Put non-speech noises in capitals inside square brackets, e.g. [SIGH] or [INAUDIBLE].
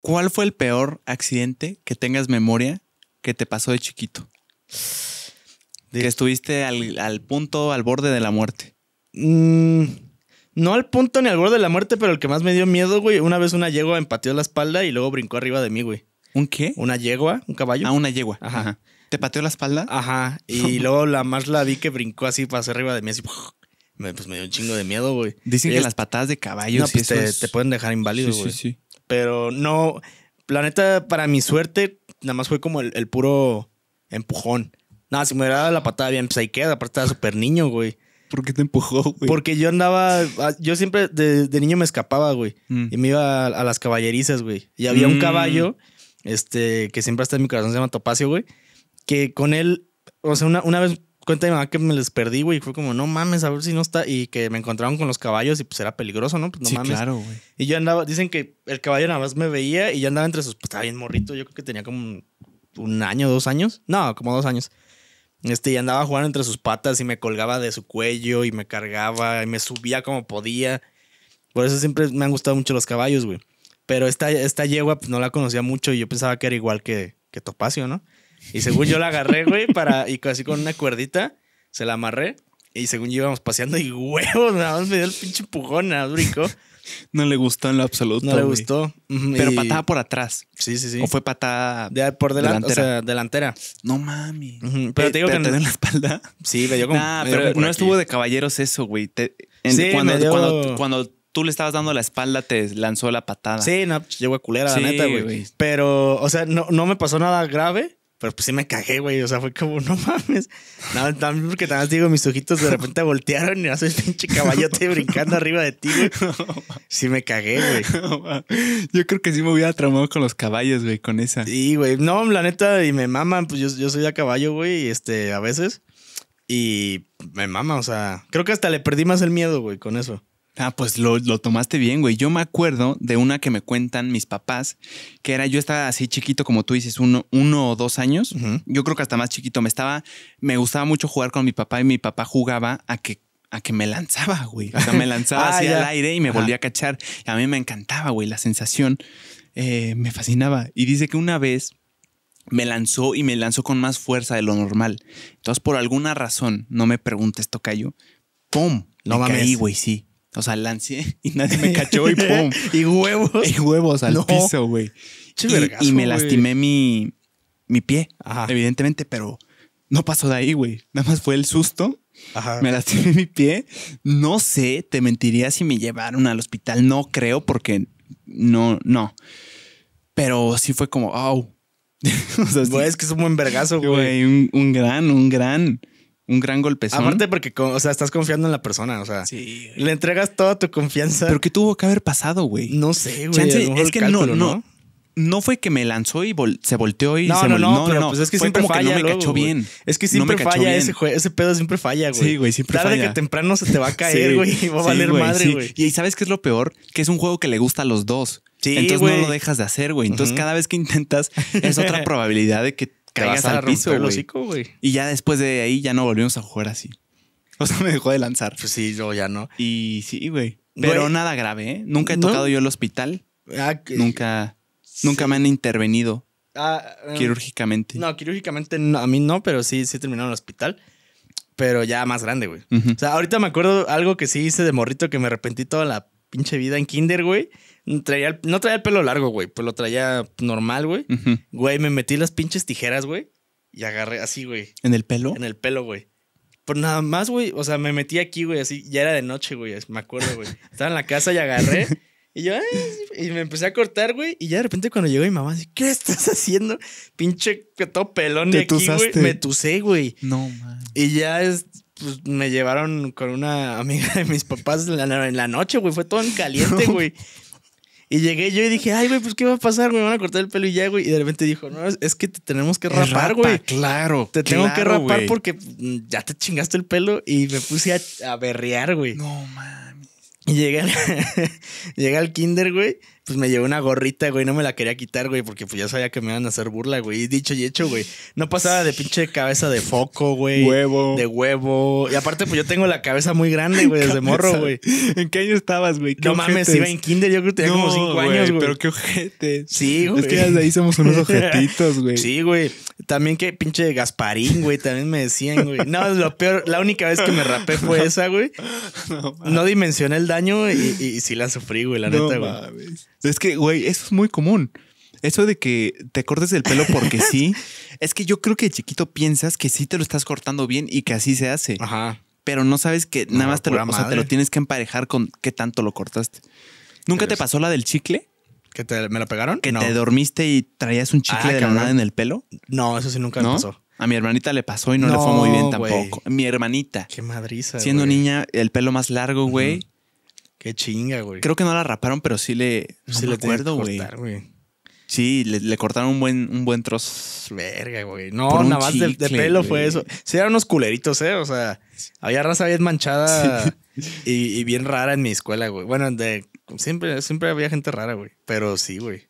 ¿Cuál fue el peor accidente que tengas memoria que te pasó de chiquito? Que estuviste al, punto, al borde de la muerte. Mm, no al punto ni al borde de la muerte, pero el que más me dio miedo, güey. Una vez una yegua me pateó la espalda y luego brincó arriba de mí, güey. ¿Un qué? Una yegua, un caballo. Ah, una yegua. Ajá. ¿Te pateó la espalda? Ajá. [LAUGHS] Y luego la más la vi que brincó así, pasó arriba de mí, así. Me, pues me dio un chingo de miedo, güey. Dicen que las patadas de caballo pues, te, pueden dejar inválido, güey. Sí, sí. Pero no, la neta, para mi suerte, nada más fue como el, puro empujón. Nada, si me hubiera dado la patada bien, pues ahí queda. Aparte, estaba súper niño, güey. ¿Por qué te empujó, güey? Porque yo andaba. Ah, yo siempre de, niño me escapaba, güey. Mm. Y me iba a, las caballerizas, güey. Y había un mm. caballo, este, que siempre está en mi corazón, se llama Topacio, güey. Que con él, o sea, una vez cuenta de mi mamá que me les perdí, güey. Y fue como, no mames, a ver si no está. Y que me encontraron con los caballos y pues era peligroso, ¿no? Pues no sí, Claro, güey. Y yo andaba, dicen que el caballo nada más me veía y yo andaba entre sus, pues estaba bien morrito. Yo creo que tenía como un año, dos años. No, como dos años. Este, y andaba jugando entre sus patas y me colgaba de su cuello y me cargaba y me subía como podía. Por eso siempre me han gustado mucho los caballos, güey. Pero esta, esta yegua pues, no la conocía mucho y yo pensaba que era igual que, que Topacio, ¿no? Y según yo la agarré, güey, para, y casi con una cuerdita, se la amarré. Y según íbamos paseando y huevos, nada más me dio el pinche empujón, nada No le gustó en lo absoluto. No le gustó. Pero patada por atrás. Sí, sí, sí. O fue patada por delante, delantera. O sea, delantera. No mami. Pero eh, te digo que. ¿Te en la espalda? Sí, me dio como. Nah, pero no estuvo de caballeros eso, güey. sí, cuando, cuando, tú le estabas dando la espalda, te lanzó la patada. Sí, no, pues, llegó a culera, la neta, güey. Pero, o sea, no, no me pasó nada grave. Pero pues sí me cagué, güey. O sea, fue como, no mames. Nada, también porque nada más digo, mis ojitos de repente voltearon y haces pinche caballote [LAUGHS] brincando arriba de ti, güey. Sí me cagué, güey. [LAUGHS] yo creo que sí me hubiera tramado con los caballos, güey, con esa. Sí, güey. No, la neta, y me maman. Pues yo, yo soy a caballo, güey, este, a veces. Y me mama, o sea, creo que hasta le perdí más el miedo, güey, con eso. Ah, pues lo, lo, tomaste bien, güey. Yo me acuerdo de una que me cuentan mis papás, que era yo estaba así chiquito, como tú dices, uno, uno o dos años. Yo creo que hasta más chiquito. Me estaba, me gustaba mucho jugar con mi papá y mi papá jugaba a que a que me lanzaba, güey. O sea, me lanzaba hacia [LAUGHS] ah, el aire y me volvía a cachar. a mí me encantaba, güey, la sensación. Eh, me fascinaba. Y dice que una vez me lanzó y me lanzó con más fuerza de lo normal. Entonces, por alguna razón, no me preguntes, tocayo, ¡pum! No me caí, güey, sí. O sea, lancé y nadie me cachó y [LAUGHS] pum. y huevos. Y huevos al piso, güey. Y, me lastimé mi, pie, evidentemente, pero no pasó de ahí, güey. Nada más fue el susto. Me lastimé mi pie. No sé, te mentiría si me llevaron al hospital. No creo porque no, no. Pero sí fue como, oh. [LAUGHS] o sea, es que es un buen vergazo, güey. Un, un gran, un gran un gran golpezón. Aparte porque, o sea, estás confiando en la persona, o sea, sí, le entregas toda tu confianza. Pero ¿qué tuvo que haber pasado, güey? No sé, güey. es que no, no, no, fue que me lanzó y se volteó y no, no, no, no, pues es que siempre falla no me cachó bien. Es que siempre falla ese, juego. ese pedo siempre falla, güey. Sí, güey, siempre Tarde falla. que temprano se te va a [LAUGHS] caer, güey, y va a valer madre, güey. Y ¿sabes qué es lo peor? Que es un juego que le gusta a los dos. Sí, Entonces no lo dejas de hacer, güey. Entonces cada vez que intentas es otra [LAUGHS] probabilidad de que caigas al, piso, güey. Y ya después de ahí ya no volvimos a jugar así. [LAUGHS] O sea, me dejó de lanzar. Pues sí, yo ya no. Y sí, güey. Pero nada grave, ¿eh? Nunca he tocado yo el hospital. Ah, nunca, nunca me han intervenido. Ah, em, quirúrgicamente. No, quirúrgicamente a mí no, pero sí, sí terminado el hospital. Pero ya más grande, güey. O sea, ahorita me acuerdo algo que sí hice de morrito que me arrepentí toda la pinche vida en kinder, güey. Traía no traía el pelo largo, güey, pues lo traía normal, güey. Güey, me metí las pinches tijeras, güey, y agarré así, güey. ¿En el pelo? En el pelo, güey. Pues nada más, güey, o sea, me metí aquí, güey, así, ya era de noche, güey, me acuerdo, güey. [LAUGHS] Estaba en la casa y agarré. Y yo, y me empecé a cortar, güey. Y ya de repente cuando llegó mi mamá, así, ¿qué estás haciendo? Pinche todo pelón de aquí, güey. Me tusé, güey. No, man. Y ya es, pues, me llevaron con una amiga de mis papás en la, noche, güey. Fue todo en caliente, güey. Y llegué yo y dije, ay, güey, pues qué va a pasar, me van a cortar el pelo y ya, güey. Y de repente dijo, no, es, que te tenemos que rapar, güey. claro. Te tengo que rapar porque mm, ya te chingaste el pelo y me puse a, a berrear, güey. No mames. Y llegué al, [LAUGHS] llegué al kinder, güey pues me llevé una gorrita, güey, no me la quería quitar, güey, porque pues ya sabía que me iban a hacer burla, güey. dicho y hecho, güey. No pasaba de pinche cabeza de foco, güey. Huevo. De huevo. Y aparte, pues yo tengo la cabeza muy grande, güey, desde morro, güey. ¿En qué año estabas, güey? No mames, iba en kinder, yo creo que tenía como cinco güey, años, güey. Pero qué ojete. Sí, güey. Es que desde ahí somos unos ojetitos, [LAUGHS] güey. Sí, güey. También qué pinche Gasparín, güey, también me decían, güey. No, lo peor, la única vez que me rapé fue [LAUGHS] esa, güey. No, dimensioné el daño y, sí la sufrí, güey, la neta, güey. Es que, güey, eso es muy común. Eso de que te cortes el pelo porque [LAUGHS] sí, es que yo creo que de chiquito piensas que sí te lo estás cortando bien y que así se hace. Ajá. Pero no sabes que nada más te lo, o te lo tienes que emparejar con qué tanto lo cortaste. ¿Nunca te pasó la del chicle? ¿Que te, me la pegaron? Que no. te dormiste y traías un chicle ah, de nada en el pelo. No, eso sí nunca me pasó. A mi hermanita le pasó y no, le fue muy bien tampoco. Mi hermanita. Qué madriza. Siendo niña, el pelo más largo, güey. Qué chinga, güey. Creo que no la raparon, pero sí le. sí le acuerdo, güey. Sí, le, cortaron un buen, un buen trozo. Verga, güey. No, nada más de, pelo fue eso. Sí, eran unos culeritos, ¿eh? O sea, había raza bien manchada y, bien rara en mi escuela, güey. Bueno, siempre, siempre había gente rara, güey. Pero sí, güey.